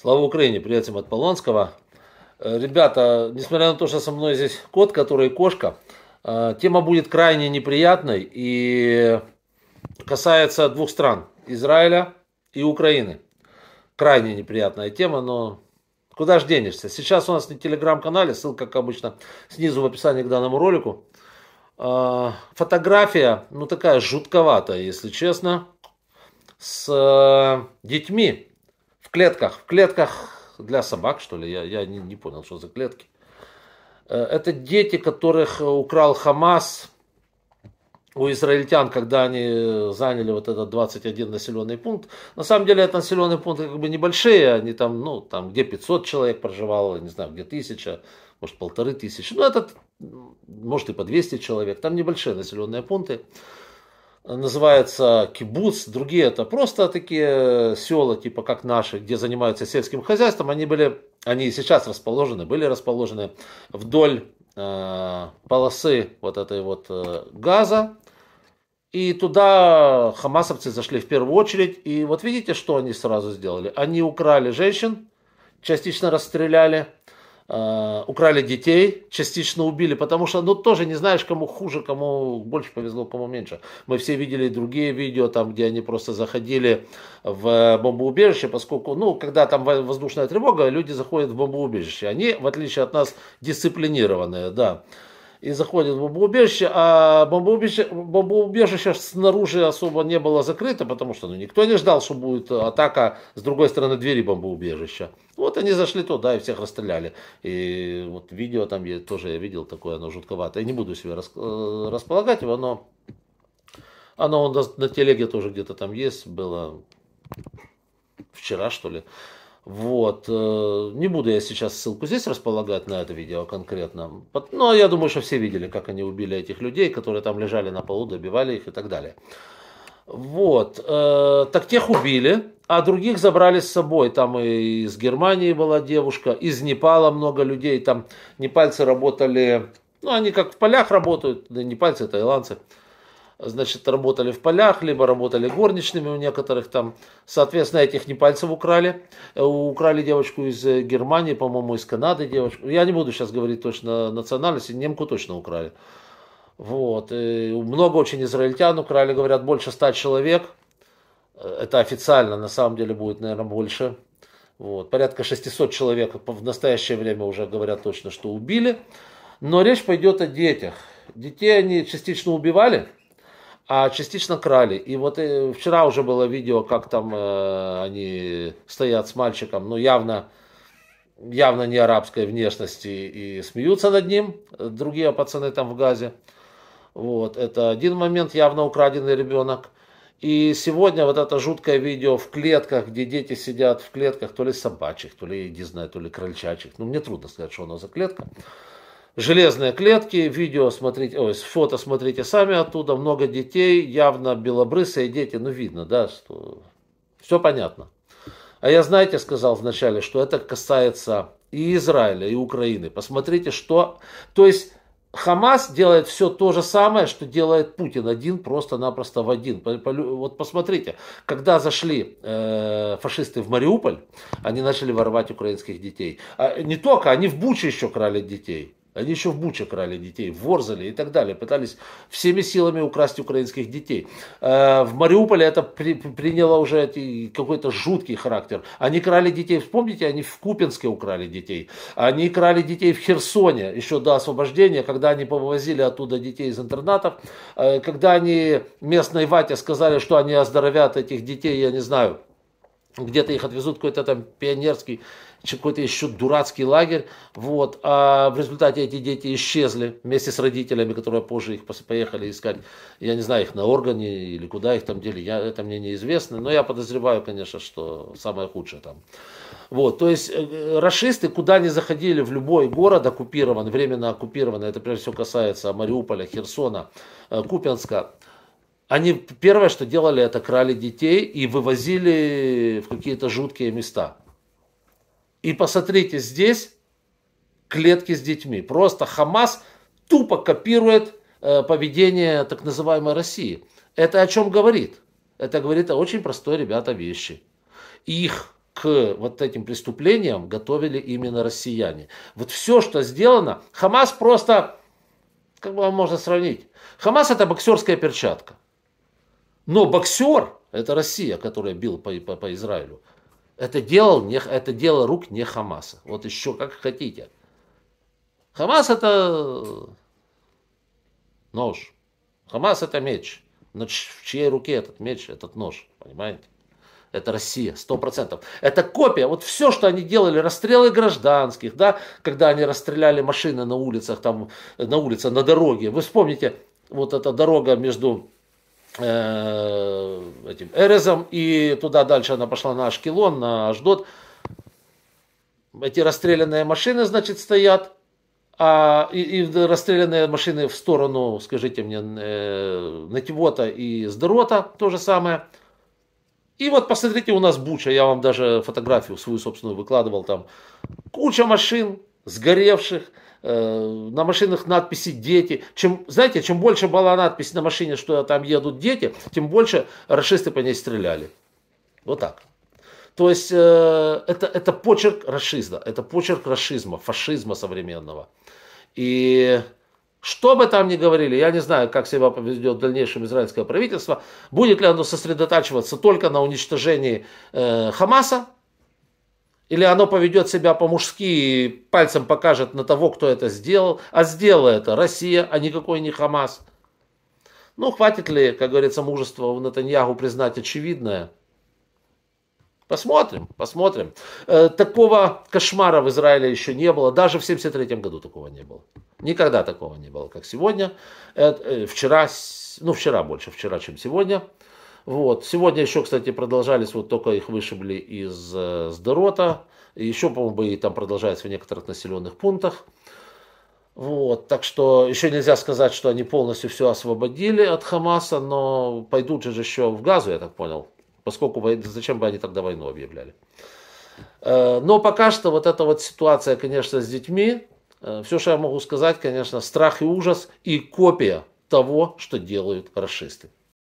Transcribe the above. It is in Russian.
Слава Украине, привет от Полонского. Э, ребята, несмотря на то, что со мной здесь кот, который кошка, э, тема будет крайне неприятной и касается двух стран, Израиля и Украины. Крайне неприятная тема, но куда же денешься? Сейчас у нас на телеграм-канале, ссылка, как обычно, снизу в описании к данному ролику. Э, фотография, ну такая жутковатая, если честно, с детьми в клетках, в клетках для собак, что ли, я, я не, не понял, что за клетки. Э, это дети, которых украл Хамас у израильтян, когда они заняли вот этот 21 населенный пункт. На самом деле это населенные пункты как бы небольшие, они там, ну, там где 500 человек проживало, не знаю, где тысяча, может полторы тысячи, ну этот, может и по 200 человек, там небольшие населенные пункты называется кибуц, другие это просто такие э, села, типа как наши, где занимаются сельским хозяйством, они были, они сейчас расположены, были расположены вдоль э, полосы вот этой вот э, газа, и туда хамасовцы зашли в первую очередь, и вот видите, что они сразу сделали? Они украли женщин, частично расстреляли, Э, украли детей, частично убили, потому что, ну, тоже не знаешь, кому хуже, кому больше повезло, кому меньше. Мы все видели другие видео, там, где они просто заходили в бомбоубежище, поскольку, ну, когда там воздушная тревога, люди заходят в бомбоубежище. Они, в отличие от нас, дисциплинированные, да и заходит в бомбоубежище, а бомбоубежище, бомбоубежище снаружи особо не было закрыто, потому что ну, никто не ждал, что будет атака с другой стороны двери бомбоубежища. Вот они зашли туда и всех расстреляли. И вот видео там я тоже я видел такое, оно жутковатое. Я не буду себе э, располагать его, но оно он на телеге тоже где-то там есть, было вчера что ли. Вот. Э, не буду я сейчас ссылку здесь располагать на это видео конкретно. Но ну, а я думаю, что все видели, как они убили этих людей, которые там лежали на полу, добивали их и так далее. Вот. Э, так тех убили, а других забрали с собой. Там и из Германии была девушка, из Непала много людей. Там непальцы работали, ну, они как в полях работают, да не а тайландцы значит, работали в полях, либо работали горничными у некоторых там. Соответственно, этих непальцев украли. Э, украли девочку из э, Германии, по-моему, из Канады девочку. Я не буду сейчас говорить точно национальности, немку точно украли. Вот. И э, много очень израильтян украли, говорят, больше ста человек. Это официально, на самом деле будет, наверное, больше. Вот. Порядка 600 человек в настоящее время уже говорят точно, что убили. Но речь пойдет о детях. Детей они частично убивали – а частично крали. И вот и э, вчера уже было видео, как там э, они стоят с мальчиком, ну явно, явно не арабской внешности, и смеются над ним другие пацаны там в Газе. Вот, это один момент, явно украденный ребенок. И сегодня вот это жуткое видео в клетках, где дети сидят в клетках, то ли собачьих, то ли, не знаю, то ли крольчачьих. Ну, мне трудно сказать, что оно за клетка. Железные клетки, видео смотрите, ой, фото смотрите сами оттуда, много детей, явно белобрысые дети, ну видно, да, что все понятно. А я, знаете, сказал вначале, что это касается и Израиля, и Украины. Посмотрите, что... То есть Хамас делает все то же самое, что делает Путин один, просто-напросто в один. Вот посмотрите, когда зашли э, фашисты в Мариуполь, они начали воровать украинских детей. А не только, они в Буче еще крали детей. Они еще в Буче крали детей, ворзали и так далее. Пытались всеми силами украсть украинских детей. Э, в Мариуполе это при, приняло уже какой-то жуткий характер. Они крали детей, вспомните, они в Купинске украли детей. Они крали детей в Херсоне еще до освобождения, когда они повозили оттуда детей из интернатов. Э, когда они местной вате сказали, что они оздоровят этих детей, я не знаю, где-то их отвезут какой-то там пионерский, какой-то еще дурацкий лагерь, вот, а в результате эти дети исчезли вместе с родителями, которые позже их поехали искать, я не знаю, их на органе или куда их там дели, я, это мне неизвестно, но я подозреваю, конечно, что самое худшее там. Вот, то есть э, расисты куда ни заходили, в любой город оккупирован, временно оккупирован, это прежде всего касается Мариуполя, Херсона, э, Купянска, они первое, что делали, это крали детей и вывозили в какие-то жуткие места. И посмотрите, здесь клетки с детьми. Просто Хамас тупо копирует э, поведение так называемой России. Это о чем говорит? Это говорит о очень простой, ребята, вещи. Их к вот этим преступлениям готовили именно россияне. Вот все, что сделано, Хамас просто, как бы вам можно сравнить, Хамас это боксерская перчатка. Но боксер, это Россия, которая бил по, по, по Израилю, это, делал не, это дело рук не Хамаса. Вот еще как хотите. Хамас это нож. Хамас это меч. Но в чьей руке этот меч, этот нож, понимаете? Это Россия, сто процентов. Это копия. Вот все, что они делали, расстрелы гражданских, да, когда они расстреляли машины на улицах, там, на улице, на дороге. Вы вспомните, вот эта дорога между Э, этим Эрезом, и туда дальше она пошла на Ашкелон, на Ашдот. Эти расстрелянные машины, значит, стоят, а, и, и расстрелянные машины в сторону, скажите мне, э, Нативота и Сдорота, то же самое. И вот посмотрите, у нас Буча, я вам даже фотографию свою собственную выкладывал там. Куча машин, сгоревших, Э, на машинах надписи «дети». Чем, знаете, чем больше была надпись на машине, что там едут дети, тем больше расисты по ней стреляли. Вот так. То есть э, это, это почерк расизма, это почерк расизма, фашизма современного. И что бы там ни говорили, я не знаю, как себя поведет в дальнейшем израильское правительство, будет ли оно сосредотачиваться только на уничтожении э, Хамаса, или оно поведет себя по-мужски и пальцем покажет на того, кто это сделал. А сделала это Россия, а никакой не Хамас. Ну, хватит ли, как говорится, мужества у Натаньягу признать очевидное? Посмотрим, посмотрим. Э, такого кошмара в Израиле еще не было. Даже в 1973 году такого не было. Никогда такого не было, как сегодня. Э, э, вчера, ну, вчера больше, вчера, чем сегодня. Вот. Сегодня еще, кстати, продолжались, вот только их вышибли из э, Сдорота. Еще, по-моему, и там продолжается в некоторых населенных пунктах. Вот, так что еще нельзя сказать, что они полностью все освободили от Хамаса, но пойдут же еще в Газу, я так понял, поскольку зачем бы они тогда войну объявляли. Э, но пока что вот эта вот ситуация, конечно, с детьми, э, все, что я могу сказать, конечно, страх и ужас и копия того, что делают расисты.